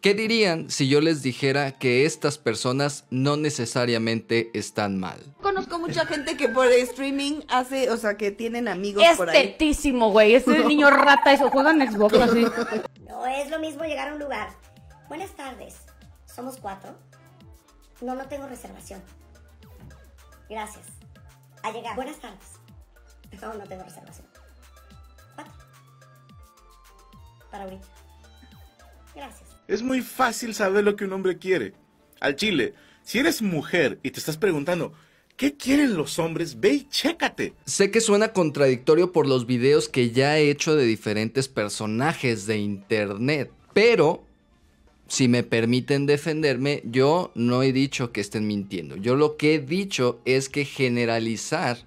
¿Qué dirían si yo les dijera que estas personas no necesariamente están mal? Conozco mucha gente que por streaming hace, o sea, que tienen amigos es por ahí. Es tetísimo, güey. niño rata, eso. Juega en Xbox así. No, es lo mismo llegar a un lugar. Buenas tardes. Somos cuatro. No, no tengo reservación. Gracias. A llegar. Buenas tardes. No, no tengo reservación. Para ahorita. Gracias. Es muy fácil saber lo que un hombre quiere. Al chile, si eres mujer y te estás preguntando, ¿Qué quieren los hombres? Ve y chécate. Sé que suena contradictorio por los videos que ya he hecho de diferentes personajes de internet, pero si me permiten defenderme, yo no he dicho que estén mintiendo. Yo lo que he dicho es que generalizar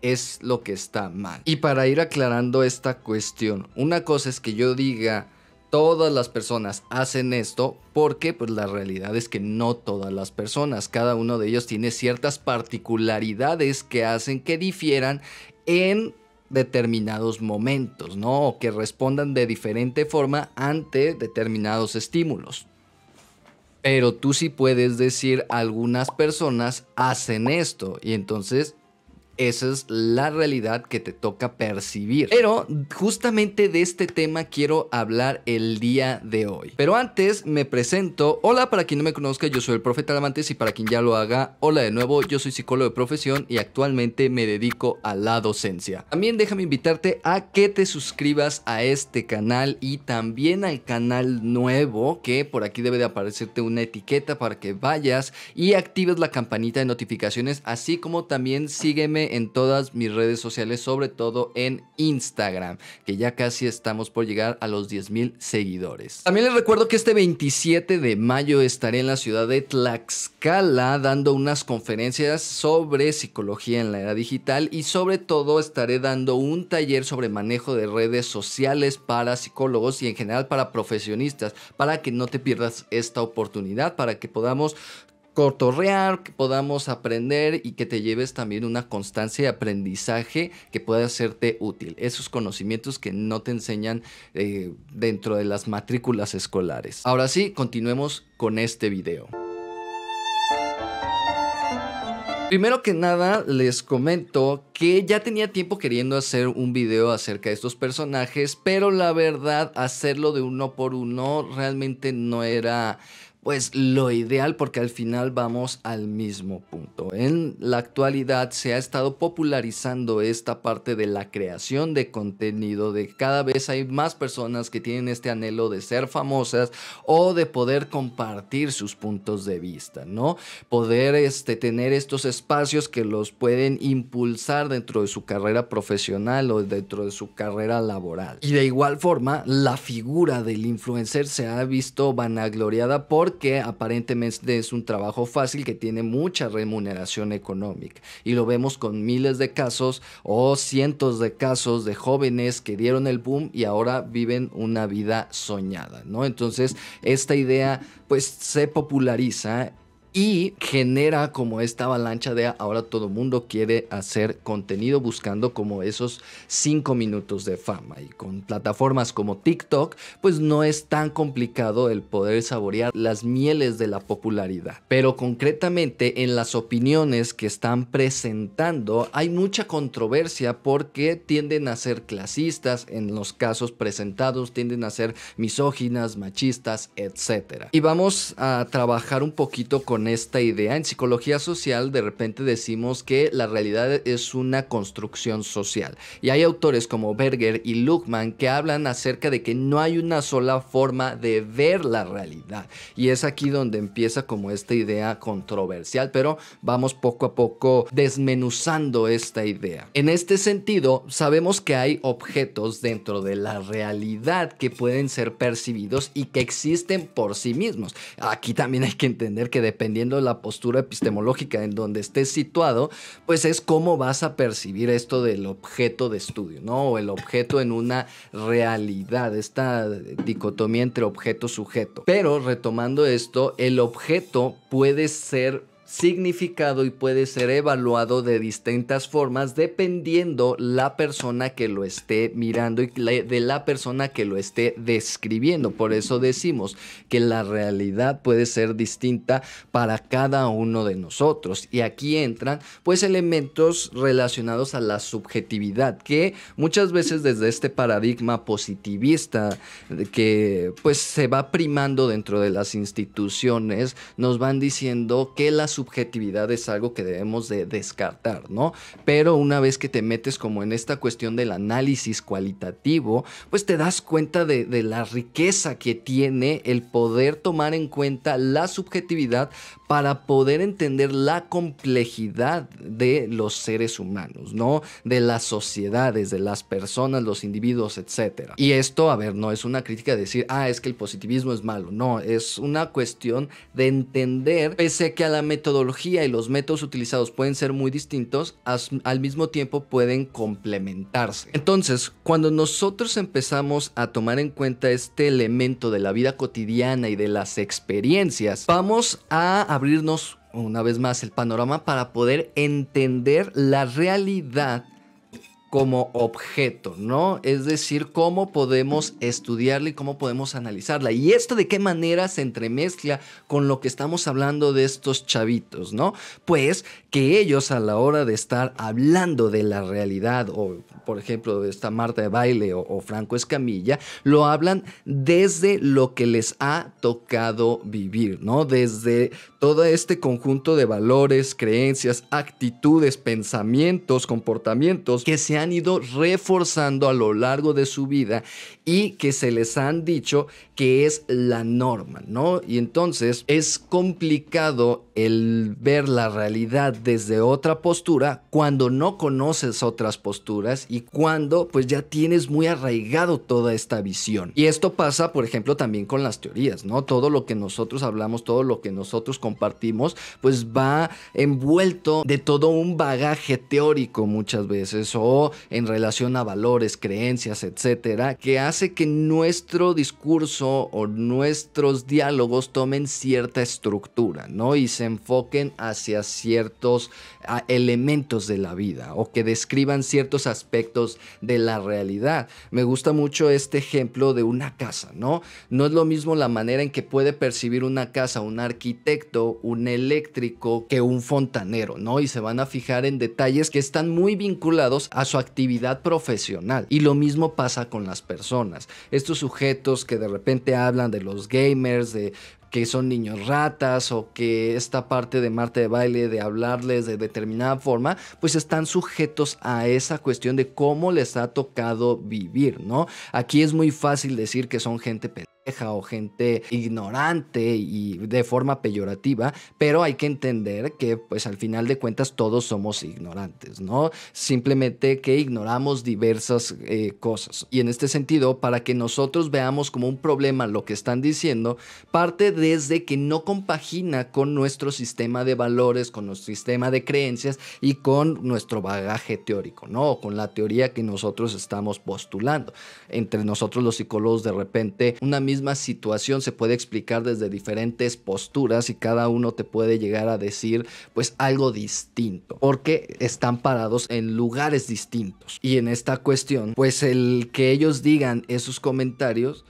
es lo que está mal. Y para ir aclarando esta cuestión, una cosa es que yo diga todas las personas hacen esto porque pues la realidad es que no todas las personas, cada uno de ellos tiene ciertas particularidades que hacen que difieran en determinados momentos, ¿no? O que respondan de diferente forma ante determinados estímulos. Pero tú sí puedes decir algunas personas hacen esto y entonces esa es la realidad que te toca percibir. Pero justamente de este tema quiero hablar el día de hoy. Pero antes me presento. Hola, para quien no me conozca, yo soy el profeta Talamantes y para quien ya lo haga, hola de nuevo, yo soy psicólogo de profesión y actualmente me dedico a la docencia. También déjame invitarte a que te suscribas a este canal y también al canal nuevo, que por aquí debe de aparecerte una etiqueta para que vayas y actives la campanita de notificaciones, así como también sígueme en todas mis redes sociales, sobre todo en Instagram, que ya casi estamos por llegar a los 10.000 seguidores. También les recuerdo que este 27 de mayo estaré en la ciudad de Tlaxcala dando unas conferencias sobre psicología en la era digital y sobre todo estaré dando un taller sobre manejo de redes sociales para psicólogos y en general para profesionistas, para que no te pierdas esta oportunidad, para que podamos Cortorrear que podamos aprender y que te lleves también una constancia de aprendizaje que pueda hacerte útil. Esos conocimientos que no te enseñan eh, dentro de las matrículas escolares. Ahora sí, continuemos con este video. Primero que nada, les comento que ya tenía tiempo queriendo hacer un video acerca de estos personajes, pero la verdad, hacerlo de uno por uno realmente no era pues lo ideal porque al final vamos al mismo punto. En la actualidad se ha estado popularizando esta parte de la creación de contenido, de cada vez hay más personas que tienen este anhelo de ser famosas o de poder compartir sus puntos de vista, ¿no? Poder este, tener estos espacios que los pueden impulsar dentro de su carrera profesional o dentro de su carrera laboral. Y de igual forma, la figura del influencer se ha visto vanagloriada por que aparentemente es un trabajo fácil que tiene mucha remuneración económica. Y lo vemos con miles de casos o cientos de casos de jóvenes que dieron el boom y ahora viven una vida soñada, ¿no? Entonces, esta idea pues se populariza y genera como esta avalancha de ahora todo mundo quiere hacer contenido buscando como esos cinco minutos de fama y con plataformas como TikTok pues no es tan complicado el poder saborear las mieles de la popularidad pero concretamente en las opiniones que están presentando hay mucha controversia porque tienden a ser clasistas en los casos presentados tienden a ser misóginas machistas etc y vamos a trabajar un poquito con esta idea. En psicología social de repente decimos que la realidad es una construcción social. Y hay autores como Berger y Luckman que hablan acerca de que no hay una sola forma de ver la realidad. Y es aquí donde empieza como esta idea controversial, pero vamos poco a poco desmenuzando esta idea. En este sentido, sabemos que hay objetos dentro de la realidad que pueden ser percibidos y que existen por sí mismos. Aquí también hay que entender que depende la postura epistemológica en donde estés situado, pues es cómo vas a percibir esto del objeto de estudio, ¿no? O el objeto en una realidad, esta dicotomía entre objeto-sujeto. Pero retomando esto, el objeto puede ser significado y puede ser evaluado de distintas formas dependiendo la persona que lo esté mirando y de la persona que lo esté describiendo. Por eso decimos que la realidad puede ser distinta para cada uno de nosotros. Y aquí entran pues elementos relacionados a la subjetividad que muchas veces desde este paradigma positivista que pues se va primando dentro de las instituciones nos van diciendo que las subjetividad es algo que debemos de descartar, ¿no? Pero una vez que te metes como en esta cuestión del análisis cualitativo, pues te das cuenta de, la riqueza que tiene el poder tomar en cuenta la subjetividad para poder entender la complejidad de los seres humanos, ¿no? De las sociedades, de las personas, los individuos, etc. Y esto, a ver, no es una crítica de decir, ah, es que el positivismo es malo. No, es una cuestión de entender, pese que a la metodología y los métodos utilizados pueden ser muy distintos, al mismo tiempo pueden complementarse. Entonces, cuando nosotros empezamos a tomar en cuenta este elemento de la vida cotidiana y de las experiencias, vamos a abrirnos una vez más el panorama para poder entender la realidad como objeto, ¿no? Es decir, cómo podemos estudiarla y cómo podemos analizarla. Y esto de qué manera se entremezcla con lo que estamos hablando de estos chavitos, ¿no? Pues que ellos a la hora de estar hablando de la realidad, o por ejemplo de esta Marta de Baile o, Franco Escamilla, lo hablan desde lo que les ha tocado vivir, ¿no? Desde todo este conjunto de valores, creencias, actitudes, pensamientos, comportamientos que se han han ido reforzando a lo largo de su vida y que se les han dicho que es la norma, ¿no? Y entonces es complicado el ver la realidad desde otra postura cuando no conoces otras posturas y cuando pues ya tienes muy arraigado toda esta visión. Y esto pasa, por ejemplo, también con las teorías, ¿no? Todo lo que nosotros hablamos, todo lo que nosotros compartimos, pues va envuelto de todo un bagaje teórico muchas veces o en relación a valores, creencias, etcétera, que hace que nuestro discurso o nuestros diálogos tomen cierta estructura, ¿no? Y se enfoquen hacia ciertos ah, elementos de la vida o que describan ciertos aspectos de la realidad. Me gusta mucho este ejemplo de una casa, ¿no? No es lo mismo la manera en que puede percibir una casa un arquitecto, un eléctrico que un fontanero, ¿no? Y se van a fijar en detalles que están muy vinculados a su actividad profesional. Y lo mismo pasa con las personas. Estos sujetos que de repente hablan de los gamers, de que son niños ratas o que esta parte de Marte de baile, de hablarles de determinada forma, pues están sujetos a esa cuestión de cómo les ha tocado vivir, ¿no? Aquí es muy fácil decir que son gente o gente ignorante y de forma peyorativa, pero hay que entender que pues al final de cuentas todos somos ignorantes, ¿no? Simplemente que ignoramos diversas eh, cosas. Y en este sentido, para que nosotros veamos como un problema lo que están diciendo, parte desde que no compagina con nuestro sistema de valores, con nuestro sistema de creencias y con nuestro bagaje teórico, ¿no? con la teoría que nosotros estamos postulando. Entre nosotros los psicólogos de repente una misma misma situación se puede explicar desde diferentes posturas y cada uno te puede llegar a decir pues algo distinto, porque están parados en lugares distintos. Y en esta cuestión, pues el que ellos digan esos comentarios,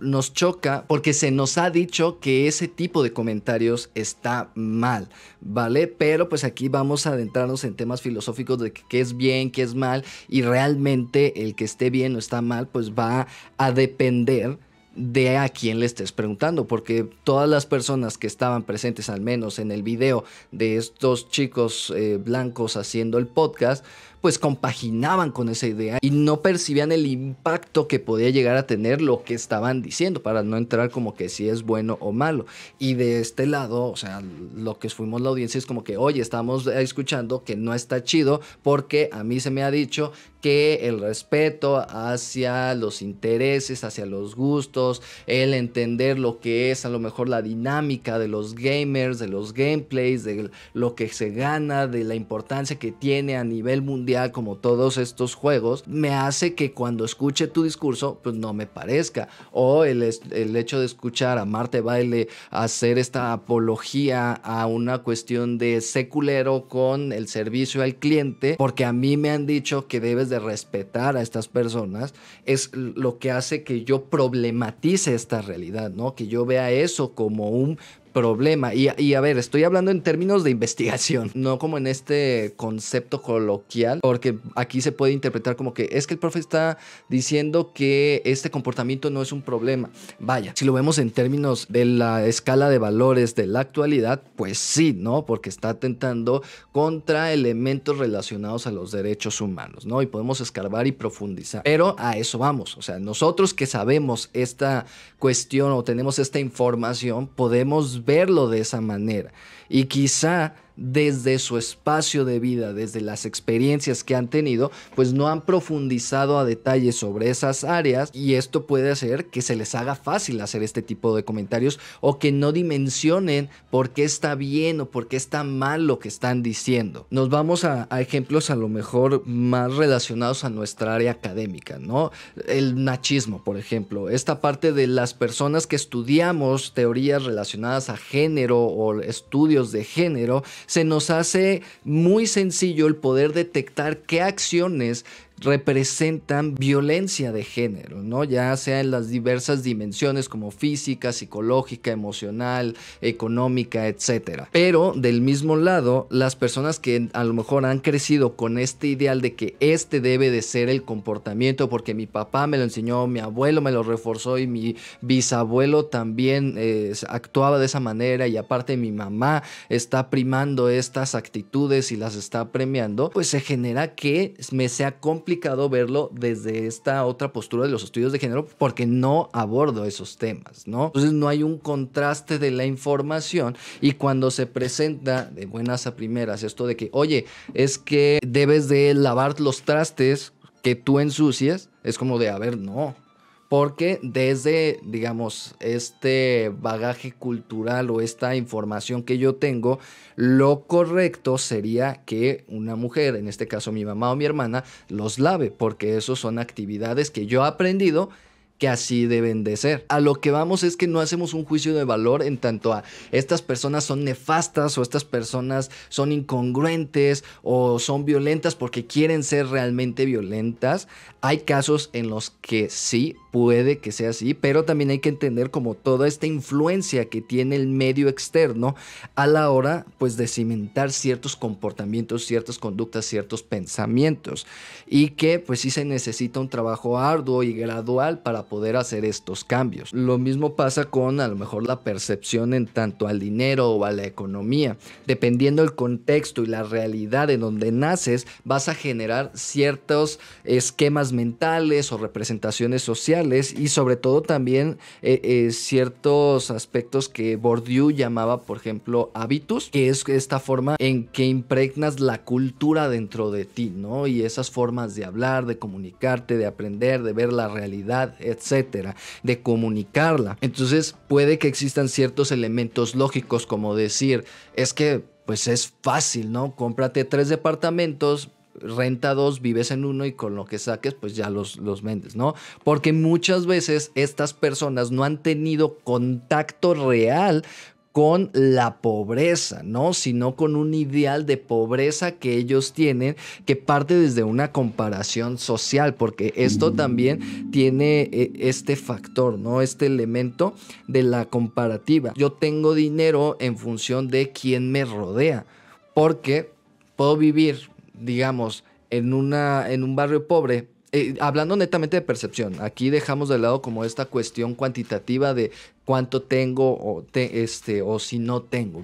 nos choca porque se nos ha dicho que ese tipo de comentarios está mal, ¿vale? Pero pues aquí vamos a adentrarnos en temas filosóficos de qué es bien, qué es mal y realmente el que esté bien o está mal pues va a depender de a quién le estés preguntando, porque todas las personas que estaban presentes, al menos en el video de estos chicos eh, blancos haciendo el podcast, pues compaginaban con esa idea y no percibían el impacto que podía llegar a tener lo que estaban diciendo para no entrar como que si es bueno o malo. Y de este lado, o sea, lo que fuimos la audiencia es como que, oye, estamos escuchando que no está chido porque a mí se me ha dicho que el respeto hacia los intereses, hacia los gustos, el entender lo que es a lo mejor la dinámica de los gamers, de los gameplays, de lo que se gana, de la importancia que tiene a nivel mundial como todos estos juegos, me hace que cuando escuche tu discurso, pues no me parezca. O el, el hecho de escuchar a Marte Baile hacer esta apología a una cuestión de seculero con el servicio al cliente, porque a mí me han dicho que debes de respetar a estas personas, es lo que hace que yo problematice esta realidad, ¿no? Que yo vea eso como un problema. Y, a ver, estoy hablando en términos de investigación, no como en este concepto coloquial, porque aquí se puede interpretar como que es que el profe está diciendo que este comportamiento no es un problema. Vaya, si lo vemos en términos de la escala de valores de la actualidad, pues sí, ¿no? Porque está atentando contra elementos relacionados a los derechos humanos, ¿no? Y podemos escarbar y profundizar. Pero a eso vamos, o sea, nosotros que sabemos esta cuestión o tenemos esta información, podemos verlo de esa manera. Y quizá desde su espacio de vida, desde las experiencias que han tenido, pues no han profundizado a detalle sobre esas áreas y esto puede hacer que se les haga fácil hacer este tipo de comentarios o que no dimensionen por qué está bien o por qué está mal lo que están diciendo. Nos vamos a, ejemplos a lo mejor más relacionados a nuestra área académica, ¿no? El machismo, por ejemplo, esta parte de las personas que estudiamos teorías relacionadas a género o estudios de género, se nos hace muy sencillo el poder detectar qué acciones representan violencia de género, ¿no? Ya sea en las diversas dimensiones como física, psicológica, emocional, económica, etc. Pero del mismo lado, las personas que a lo mejor han crecido con este ideal de que este debe de ser el comportamiento porque mi papá me lo enseñó, mi abuelo me lo reforzó y mi bisabuelo también eh, actuaba de esa manera y aparte mi mamá está primando estas actitudes y las está premiando, pues se genera que me sea complicado complicado verlo desde esta otra postura de los estudios de género porque no abordo esos temas, ¿no? Entonces no hay un contraste de la información y cuando se presenta de buenas a primeras esto de que, oye, es que debes de lavar los trastes que tú ensucias, es como de, a ver, no, porque desde, digamos, este bagaje cultural o esta información que yo tengo, lo correcto sería que una mujer, en este caso mi mamá o mi hermana, los lave, porque esos son actividades que yo he aprendido que así deben de ser. A lo que vamos es que no hacemos un juicio de valor en tanto a estas personas son nefastas o estas personas son incongruentes o son violentas porque quieren ser realmente violentas. Hay casos en los que sí puede que sea así, pero también hay que entender como toda esta influencia que tiene el medio externo a la hora pues de cimentar ciertos comportamientos, ciertas conductas, ciertos pensamientos y que pues sí se necesita un trabajo arduo y gradual para poder hacer estos cambios. Lo mismo pasa con a lo mejor la percepción en tanto al dinero o a la economía. Dependiendo el contexto y la realidad en donde naces, vas a generar ciertos esquemas mentales o representaciones sociales y sobre todo también eh, eh, ciertos aspectos que Bourdieu llamaba, por ejemplo, hábitos, que es esta forma en que impregnas la cultura dentro de ti, ¿no? Y esas formas de hablar, de comunicarte, de aprender, de ver la realidad, etc etcétera, de comunicarla. Entonces puede que existan ciertos elementos lógicos como decir, es que pues es fácil, ¿no? Cómprate tres departamentos, renta dos, vives en uno y con lo que saques, pues ya los, los vendes, ¿no? Porque muchas veces estas personas no han tenido contacto real con la pobreza, ¿no? Sino con un ideal de pobreza que ellos tienen que parte desde una comparación social, porque esto también tiene eh, este factor, ¿no? Este elemento de la comparativa. Yo tengo dinero en función de quién me rodea, porque puedo vivir, digamos, en, una, en un barrio pobre, eh, hablando netamente de percepción, aquí dejamos de lado como esta cuestión cuantitativa de cuánto tengo o, este, o si no tengo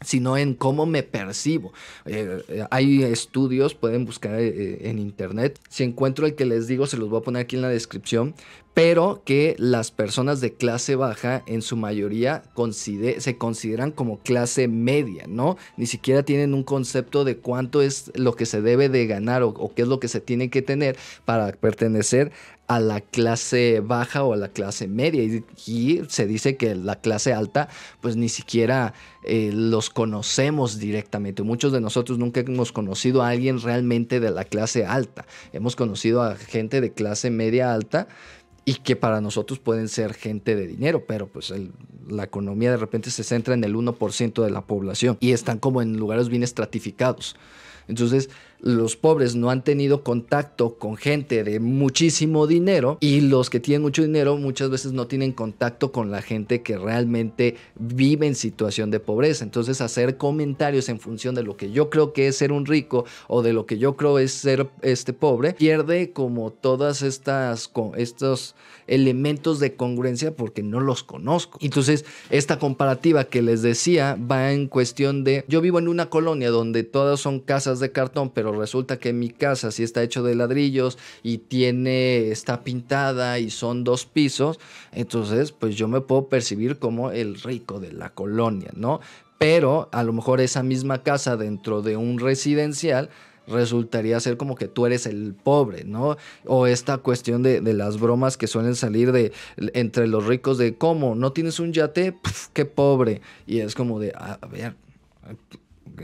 sino en cómo me percibo. Eh, hay estudios, pueden buscar eh, en internet. Si encuentro el que les digo, se los voy a poner aquí en la descripción, pero que las personas de clase baja en su mayoría se consideran como clase media, ¿no? Ni siquiera tienen un concepto de cuánto es lo que se debe de ganar o, qué es lo que se tiene que tener para pertenecer a la clase baja o a la clase media. Y, se dice que la clase alta, pues ni siquiera eh, los conocemos directamente. Muchos de nosotros nunca hemos conocido a alguien realmente de la clase alta. Hemos conocido a gente de clase media alta y que para nosotros pueden ser gente de dinero, pero pues la economía de repente se centra en el 1% de la población y están como en lugares bien estratificados. Entonces, los pobres no han tenido contacto con gente de muchísimo dinero y los que tienen mucho dinero muchas veces no tienen contacto con la gente que realmente vive en situación de pobreza. Entonces hacer comentarios en función de lo que yo creo que es ser un rico o de lo que yo creo es ser este pobre pierde como todas estas estos elementos de congruencia porque no los conozco. Entonces esta comparativa que les decía va en cuestión de yo vivo en una colonia donde todas son casas de cartón pero resulta que mi casa si está hecho de ladrillos y tiene, está pintada y son dos pisos, entonces pues yo me puedo percibir como el rico de la colonia, ¿no? Pero a lo mejor esa misma casa dentro de un residencial resultaría ser como que tú eres el pobre, ¿no? O esta cuestión de, las bromas que suelen salir de entre los ricos de cómo no tienes un yate, qué pobre. Y es como de, a ver,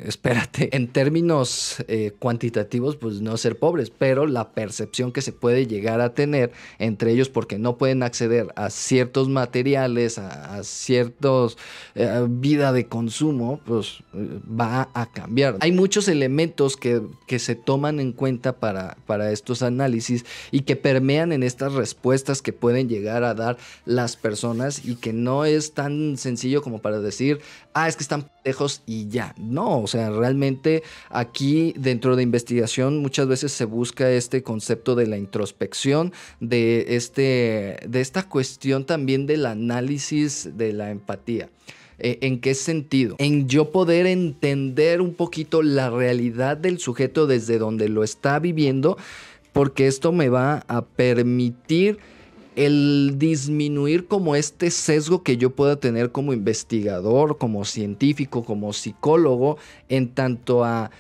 espérate, en términos eh, cuantitativos, pues no ser pobres, pero la percepción que se puede llegar a tener entre ellos porque no pueden acceder a ciertos materiales, a, ciertos eh, vida de consumo, pues eh, va a cambiar. Hay muchos elementos que, que se toman en cuenta para, para estos análisis y que permean en estas respuestas que pueden llegar a dar las personas y que no es tan sencillo como para decir, ah, es que están lejos y ya. No, o sea, realmente aquí dentro de investigación muchas veces se busca este concepto de la introspección, de, este, de esta cuestión también del análisis de la empatía. E, ¿En qué sentido? En yo poder entender un poquito la realidad del sujeto desde donde lo está viviendo, porque esto me va a permitir el disminuir como este sesgo que yo pueda tener como investigador, como científico, como psicólogo, en tanto a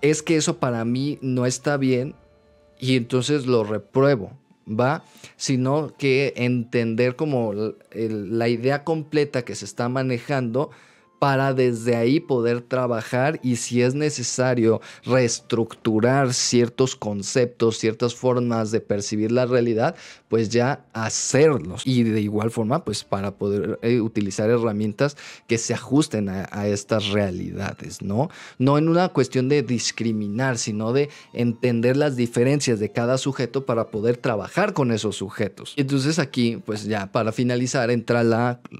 es que eso para mí no está bien y entonces lo repruebo, ¿va? Sino que entender como la idea completa que se está manejando para desde ahí poder trabajar y si es necesario reestructurar ciertos conceptos, ciertas formas de percibir la realidad, pues ya hacerlos. Y de igual forma, pues para poder eh, utilizar herramientas que se ajusten a, estas realidades, ¿no? No en una cuestión de discriminar, sino de entender las diferencias de cada sujeto para poder trabajar con esos sujetos. Entonces aquí, pues ya para finalizar, entra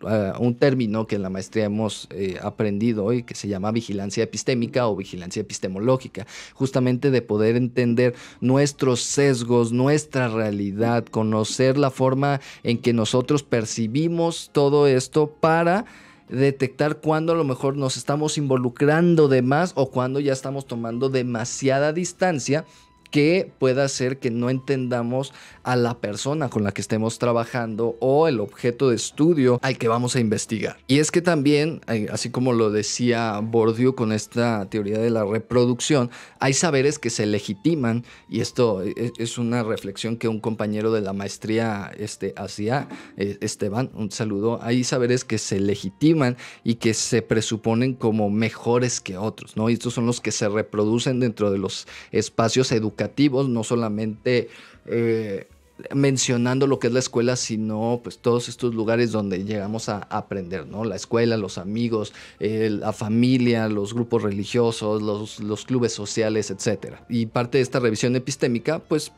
eh, un término que en la maestría hemos... Eh, aprendido hoy, que se llama vigilancia epistémica o vigilancia epistemológica, justamente de poder entender nuestros sesgos, nuestra realidad, conocer la forma en que nosotros percibimos todo esto para detectar cuando a lo mejor nos estamos involucrando de más o cuando ya estamos tomando demasiada distancia que pueda hacer que no entendamos a la persona con la que estemos trabajando o el objeto de estudio al que vamos a investigar. Y es que también, eh, así como lo decía Bordio con esta teoría de la reproducción, hay saberes que se legitiman y esto eh, eh, es una reflexión que un compañero de la maestría este, hacía, Esteban, un saludo, hay saberes que se legitiman y que se presuponen como mejores que otros, ¿no? Y estos son los que se reproducen dentro de los espacios educativos no solamente eh, mencionando lo que es la escuela, sino pues todos estos lugares donde llegamos a aprender, ¿no? La escuela, los amigos, eh, la familia, los grupos religiosos, los, los clubes sociales, etc. Y parte de esta revisión epistémica, pues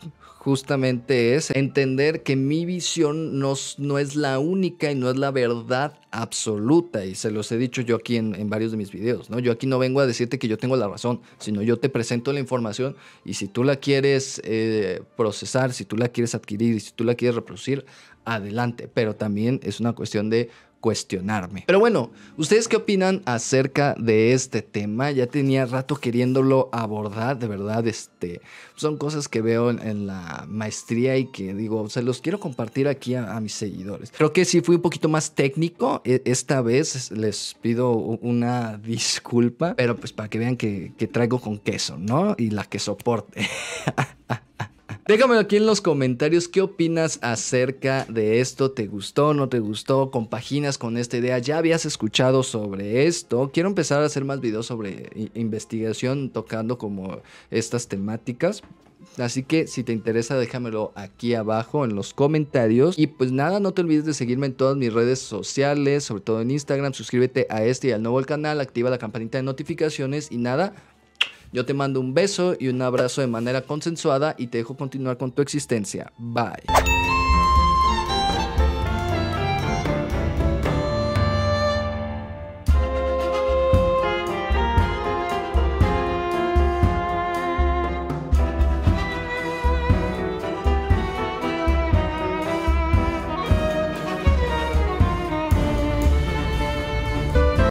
justamente es entender que mi visión no, no, es la única y no es la verdad absoluta. Y se los he dicho yo aquí en, varios de mis videos, ¿no? Yo aquí no vengo a decirte que yo tengo la razón, sino yo te presento la información y si tú la quieres eh, procesar, si tú la quieres adquirir, si tú la quieres reproducir, adelante. Pero también es una cuestión de cuestionarme. Pero bueno, ¿ustedes qué opinan acerca de este tema? Ya tenía rato queriéndolo abordar, de verdad, este, son cosas que veo en, la maestría y que digo, se los quiero compartir aquí a, mis seguidores. Creo que si fui un poquito más técnico, e, esta vez les pido una disculpa, pero pues para que vean que, que traigo con queso, ¿no? Y la que soporte. Déjame aquí en los comentarios qué opinas acerca de esto. ¿Te gustó? ¿No te gustó? ¿Compaginas con esta idea? ¿Ya habías escuchado sobre esto? Quiero empezar a hacer más videos sobre investigación tocando como estas temáticas. Así que si te interesa déjamelo aquí abajo en los comentarios. Y pues nada, no te olvides de seguirme en todas mis redes sociales, sobre todo en Instagram. Suscríbete a este y al nuevo canal, activa la campanita de notificaciones y nada, yo te mando un beso y un abrazo de manera consensuada y te dejo continuar con tu existencia. Bye.